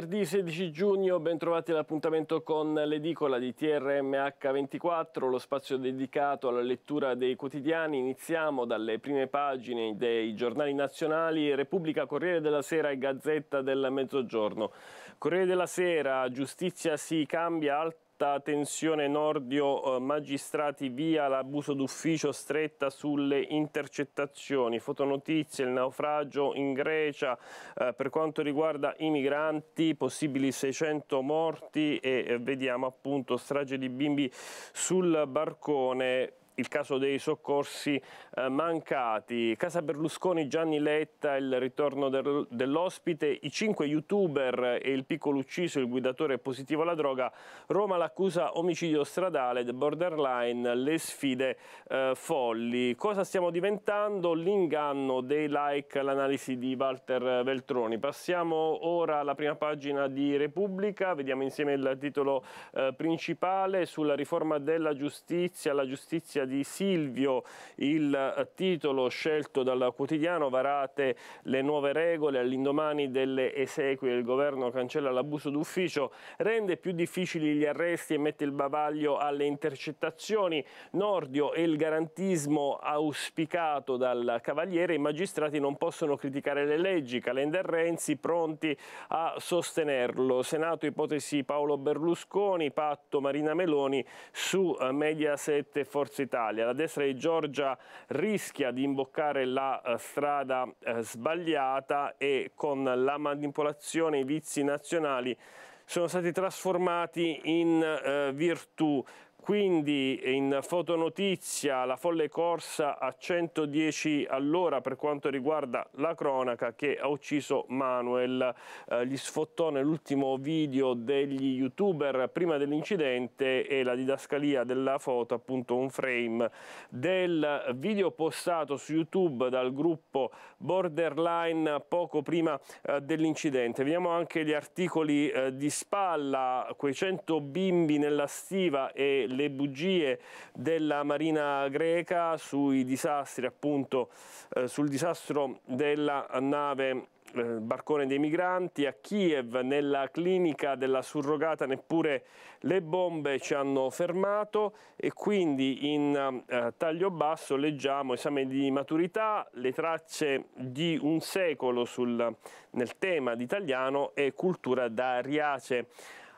venerdì 16 giugno, bentrovati all'appuntamento con l'edicola di TRMH24, lo spazio dedicato alla lettura dei quotidiani. Iniziamo dalle prime pagine dei giornali nazionali, Repubblica, Corriere della Sera e Gazzetta del Mezzogiorno. Corriere della Sera, giustizia si cambia, alto stretta tensione Nordio eh, magistrati via l'abuso d'ufficio stretta sulle intercettazioni fotonotizie il naufragio in Grecia eh, per quanto riguarda i migranti possibili 600 morti e eh, vediamo appunto strage di bimbi sul barcone il caso dei soccorsi eh, mancati, Casa Berlusconi, Gianni Letta, il ritorno del, dell'ospite, i cinque youtuber e il piccolo ucciso, il guidatore positivo alla droga, Roma l'accusa omicidio stradale, borderline, le sfide eh, folli. Cosa stiamo diventando? L'inganno dei like, l'analisi di Walter Veltroni. Passiamo ora alla prima pagina di Repubblica, vediamo insieme il titolo eh, principale sulla riforma della giustizia, la giustizia di Silvio, il eh, titolo scelto dal quotidiano, varate le nuove regole all'indomani delle esequie, il governo cancella l'abuso d'ufficio, rende più difficili gli arresti e mette il bavaglio alle intercettazioni, Nordio e il garantismo auspicato dal Cavaliere, i magistrati non possono criticare le leggi, Calenda e Renzi pronti a sostenerlo, Senato ipotesi Paolo Berlusconi, patto Marina Meloni su eh, Mediaset e Forza Italia dell'Italia. La destra di Giorgia rischia di imboccare la eh, strada eh, sbagliata e con la manipolazione i vizi nazionali sono stati trasformati in eh, virtù. Quindi in fotonotizia la folle corsa a 110 all'ora per quanto riguarda la cronaca che ha ucciso Manuel. Eh, gli sfottò nell'ultimo video degli youtuber prima dell'incidente e la didascalia della foto appunto un frame del video postato su YouTube dal gruppo Borderline poco prima eh, dell'incidente. Vediamo anche gli articoli eh, di spalla, quei 100 bimbi nella stiva e le le bugie della Marina greca sui disastri, appunto eh, sul disastro della nave eh, barcone dei migranti a Kiev nella clinica della surrogata neppure le bombe ci hanno fermato e quindi in eh, taglio basso leggiamo esame di maturità le tracce di un secolo sul, nel tema d'italiano e cultura da riace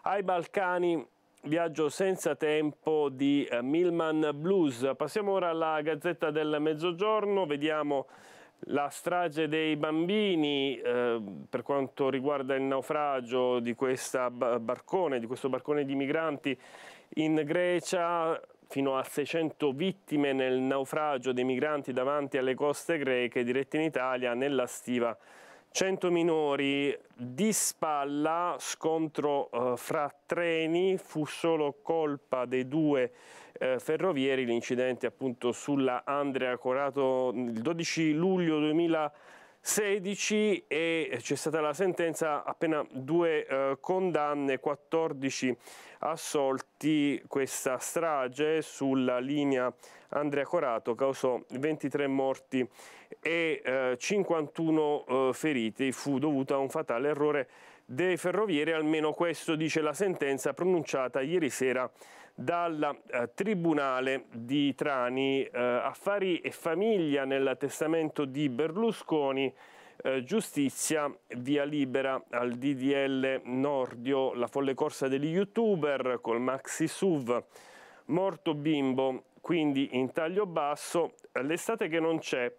ai Balcani Viaggio senza tempo di eh, Milman Blues. Passiamo ora alla Gazzetta del Mezzogiorno, vediamo la strage dei bambini eh, per quanto riguarda il naufragio di, barcone, di questo barcone di migranti in Grecia, fino a 600 vittime nel naufragio dei migranti davanti alle coste greche dirette in Italia nella stiva 100 minori di spalla, scontro eh, fra treni, fu solo colpa dei due eh, ferrovieri l'incidente appunto sulla Andrea Corato il 12 luglio 2020 16 e c'è stata la sentenza appena due eh, condanne, 14 assolti. Questa strage sulla linea Andrea Corato causò 23 morti e eh, 51 eh, feriti. Fu dovuta a un fatale errore dei ferrovieri, almeno questo dice la sentenza pronunciata ieri sera dal eh, Tribunale di Trani, eh, affari e famiglia nel testamento di Berlusconi, eh, giustizia, via libera al DDL Nordio, la folle corsa degli youtuber col maxi SUV, morto bimbo, quindi in taglio basso, l'estate che non c'è,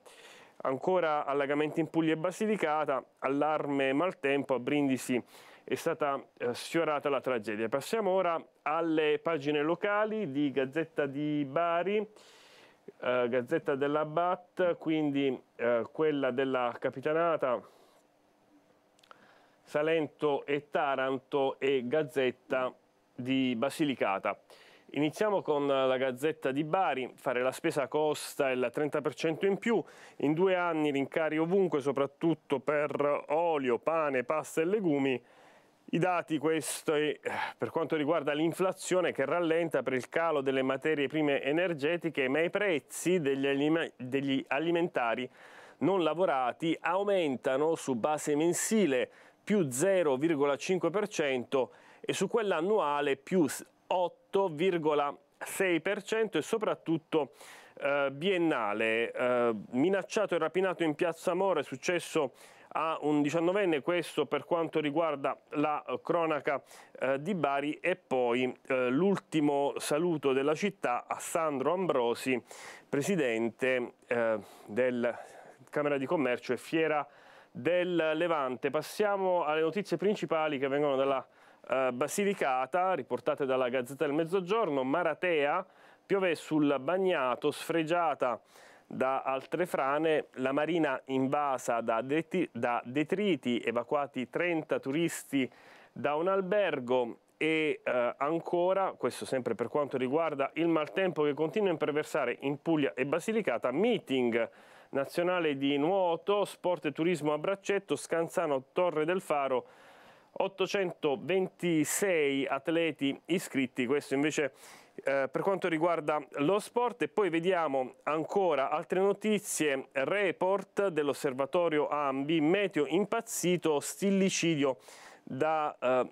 ancora allagamenti in Puglia e Basilicata, allarme maltempo a Brindisi è stata eh, sfiorata la tragedia. Passiamo ora alle pagine locali di Gazzetta di Bari, eh, Gazzetta della BAT, quindi eh, quella della Capitanata, Salento e Taranto e Gazzetta di Basilicata. Iniziamo con la Gazzetta di Bari, fare la spesa costa il 30% in più, in due anni rincari ovunque, soprattutto per olio, pane, pasta e legumi, i dati questi eh, per quanto riguarda l'inflazione che rallenta per il calo delle materie prime energetiche, ma i prezzi degli, alimentari non lavorati aumentano su base mensile più 0,5% e su quella annuale più 8,6% e soprattutto eh, biennale. Eh, minacciato e rapinato in Piazza Amore è successo a un 19enne, questo per quanto riguarda la eh, cronaca eh, di Bari e poi eh, l'ultimo saluto della città a Sandro Ambrosi, presidente eh, del Camera di Commercio e Fiera del Levante. Passiamo alle notizie principali che vengono dalla eh, Basilicata, riportate dalla Gazzetta del Mezzogiorno, Maratea, piove sul bagnato, sfregiata da altre frane, la marina invasa da, det da detriti, evacuati 30 turisti da un albergo e eh, ancora, questo sempre per quanto riguarda il maltempo che continua a imperversare in Puglia e Basilicata, meeting nazionale di nuoto, sport e turismo a braccetto, Scanzano, Torre del Faro, 826 atleti iscritti, questo invece eh, per quanto riguarda lo sport e poi vediamo ancora altre notizie, report dell'osservatorio Ambi, meteo impazzito, stillicidio da eh,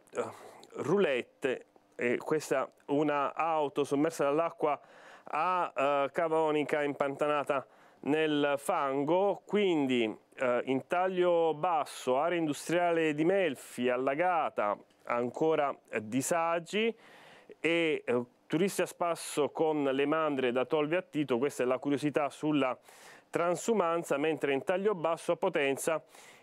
roulette, e questa una auto sommersa dall'acqua a eh, Cavonica impantanata nel fango, quindi eh, intaglio basso, area industriale di Melfi, allagata, ancora eh, disagi e eh, turisti a spasso con le mandre da Tolvi a Tito, questa è la curiosità sulla transumanza, mentre in taglio basso a Potenza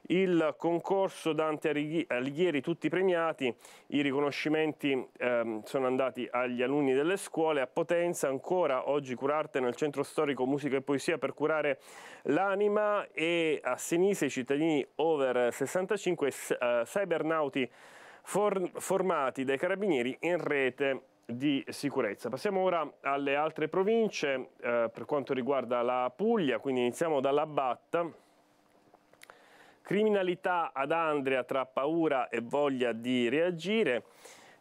il concorso Dante Alighieri tutti premiati, i riconoscimenti ehm, sono andati agli alunni delle scuole, a Potenza ancora oggi curarte nel centro storico musica e poesia per curare l'anima e a Senise i cittadini over 65 eh, cybernauti for formati dai carabinieri in rete di sicurezza. Passiamo ora alle altre province eh, per quanto riguarda la Puglia, quindi iniziamo dalla BAT. Criminalità ad Andrea tra paura e voglia di reagire.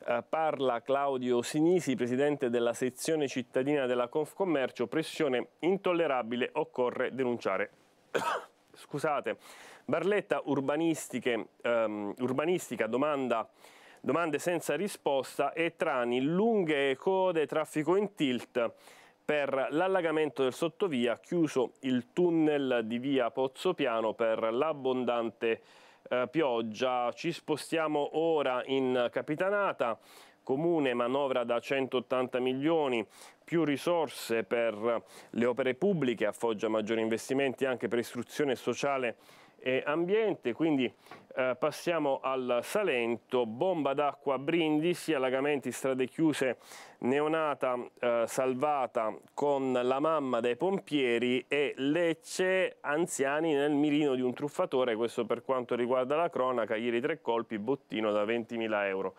Eh, parla Claudio Sinisi, presidente della sezione cittadina della Confcommercio, pressione intollerabile, occorre denunciare. Scusate, Barletta ehm, urbanistica domanda domande senza risposta e trani lunghe code, traffico in tilt per l'allagamento del sottovia, chiuso il tunnel di via Pozzo Piano per l'abbondante eh, pioggia. Ci spostiamo ora in Capitanata, comune manovra da 180 milioni, più risorse per le opere pubbliche, affoggia maggiori investimenti anche per istruzione sociale e ambiente, quindi eh, passiamo al Salento, bomba d'acqua a Brindisi, allagamenti strade chiuse, neonata eh, salvata con la mamma dai pompieri e Lecce, anziani nel mirino di un truffatore, questo per quanto riguarda la cronaca, ieri tre colpi, bottino da 20.000 euro.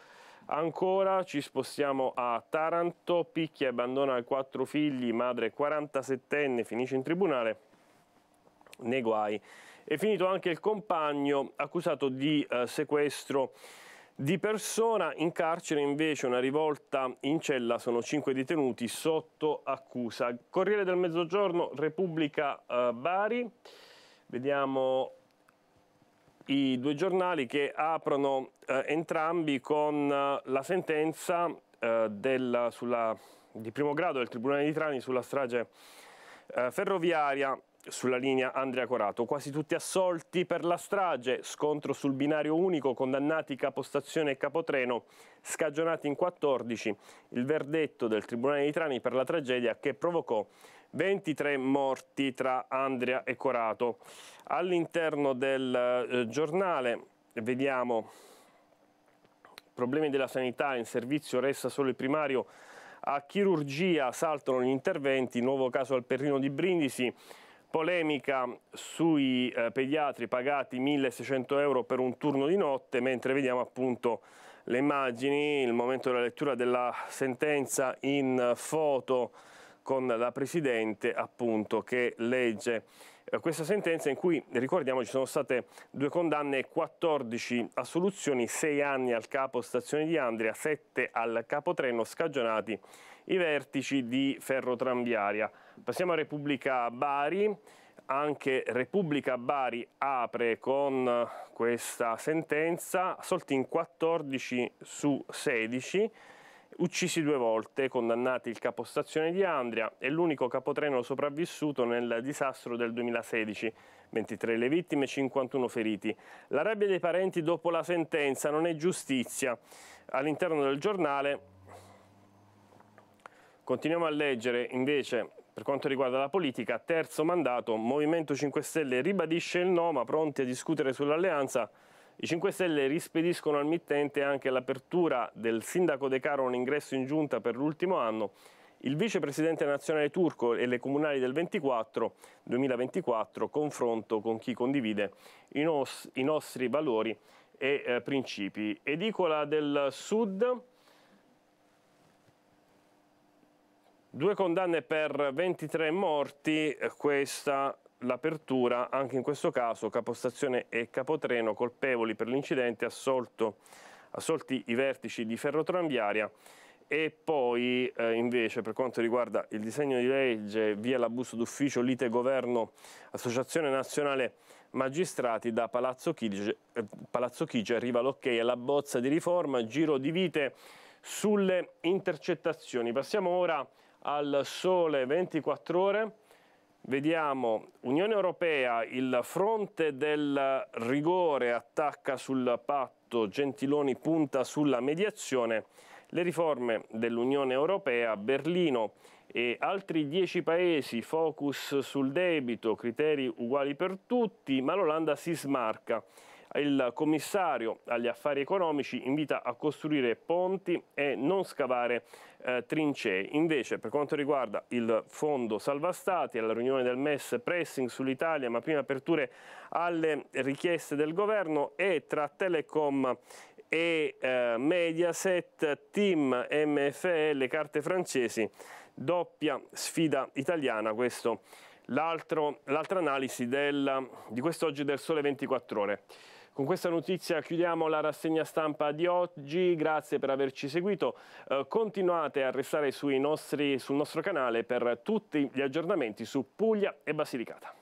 Ancora ci spostiamo a Taranto, picchia e abbandona quattro figli, madre 47enne, finisce in tribunale, nei guai è finito anche il compagno accusato di eh, sequestro di persona. In carcere invece una rivolta in cella sono cinque detenuti sotto accusa. Corriere del Mezzogiorno, Repubblica eh, Bari. Vediamo i due giornali che aprono eh, entrambi con eh, la sentenza eh, del, sulla, di primo grado del Tribunale di Trani sulla strage eh, ferroviaria sulla linea Andrea Corato. Quasi tutti assolti per la strage, scontro sul binario unico, condannati capostazione e capotreno, scagionati in 14, il verdetto del Tribunale di Trani per la tragedia che provocò 23 morti tra Andrea e Corato. All'interno del eh, giornale vediamo problemi della sanità, in servizio resta solo il primario a chirurgia, saltano gli interventi, nuovo caso al Perrino di Brindisi, polemica sui eh, pediatri pagati 1600 euro per un turno di notte, mentre vediamo appunto le immagini, il momento della lettura della sentenza in foto con la Presidente appunto che legge eh, questa sentenza in cui, ricordiamo, ci sono state due condanne e 14 assoluzioni, 6 anni al capo stazione di Andria, 7 al capotreno, scagionati i vertici di Ferrotramviaria. Passiamo a Repubblica Bari, anche Repubblica Bari apre con questa sentenza, assolti in 14 su 16, uccisi due volte, condannati il capostazione di Andria e l'unico capotreno sopravvissuto nel disastro del 2016. 23 le vittime, 51 feriti. La rabbia dei parenti dopo la sentenza non è giustizia. All'interno del giornale continuiamo a leggere invece per quanto riguarda la politica, terzo mandato, Movimento 5 Stelle ribadisce il no ma pronti a discutere sull'alleanza i 5 Stelle rispediscono al mittente anche l'apertura del sindaco De Caro un ingresso in giunta per l'ultimo anno, il vicepresidente nazionale turco e le comunali del 24, 2024 confronto con chi condivide i, nos i nostri valori e eh, principi. Edicola del Sud, due condanne per 23 morti, eh, questa l'apertura, anche in questo caso capostazione e capotreno colpevoli per l'incidente, assolti i vertici di ferrotranviaria e poi eh, invece per quanto riguarda il disegno di legge via l'abuso d'ufficio lite governo associazione nazionale magistrati da Palazzo Chigi, eh, Palazzo Chigi arriva l'ok alla bozza di riforma giro di vite sulle intercettazioni passiamo ora al sole 24 ore Vediamo, Unione Europea, il fronte del rigore attacca sul patto, Gentiloni punta sulla mediazione, le riforme dell'Unione Europea, Berlino e altri dieci paesi, focus sul debito, criteri uguali per tutti, ma l'Olanda si smarca il commissario agli affari economici invita a costruire ponti e non scavare eh, trincee. Invece per quanto riguarda il fondo salva stati, alla riunione del MES pressing sull'Italia, ma prima aperture alle richieste del governo e tra Telecom e eh, Mediaset, Team MFL, carte francesi, doppia sfida italiana, questo l'altra analisi del, di quest'oggi del Sole 24 Ore. Con questa notizia chiudiamo la rassegna stampa di oggi, grazie per averci seguito, eh, continuate a restare nostri, sul nostro canale per tutti gli aggiornamenti su Puglia e Basilicata.